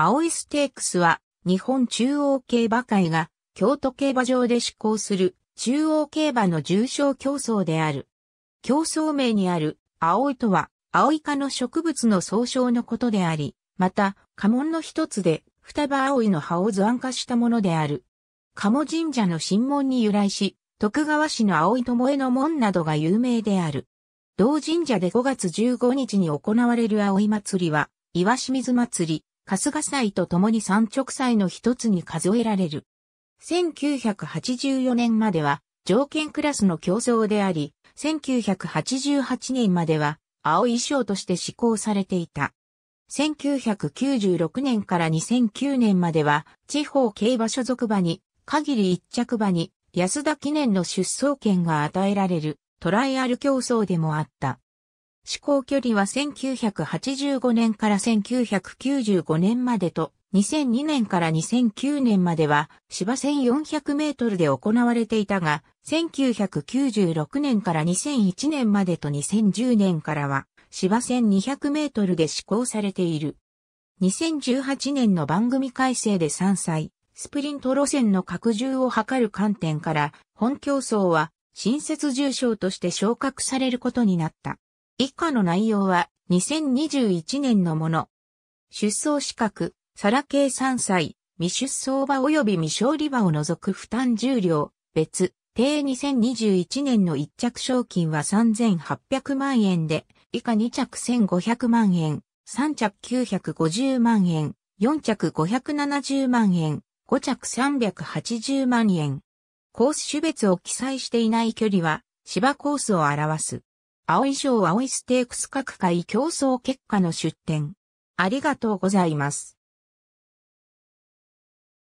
青いステークスは日本中央競馬会が京都競馬場で施行する中央競馬の重賞競争である。競争名にある青いとは青い科の植物の総称のことであり、また家紋の一つで双葉青いの葉を図案化したものである。鴨神社の神門に由来し、徳川氏の青い巴の門などが有名である。同神社で5月15日に行われる青い祭りは、岩清水祭り、春日祭と共に三直祭の一つに数えられる。1984年までは条件クラスの競争であり、1988年までは青衣装として施行されていた。1996年から2009年までは地方競馬所属馬に限り一着馬に安田記念の出走権が与えられるトライアル競争でもあった。試行距離は1985年から1995年までと、2002年から2009年までは芝1400メートルで行われていたが、1996年から2001年までと2010年からは芝1200メートルで施行されている。2018年の番組改正で3歳、スプリント路線の拡充を図る観点から、本競争は新設重賞として昇格されることになった。以下の内容は2021年のもの。出走資格、皿計3歳、未出走馬及び未勝利馬を除く負担重量、別、定2021年の1着賞金は3800万円で、以下2着1500万円、3着950万円、4着570万円、5着380万円。コース種別を記載していない距離は芝コースを表す。青い賞青いステークス各界競争結果の出展。ありがとうございます。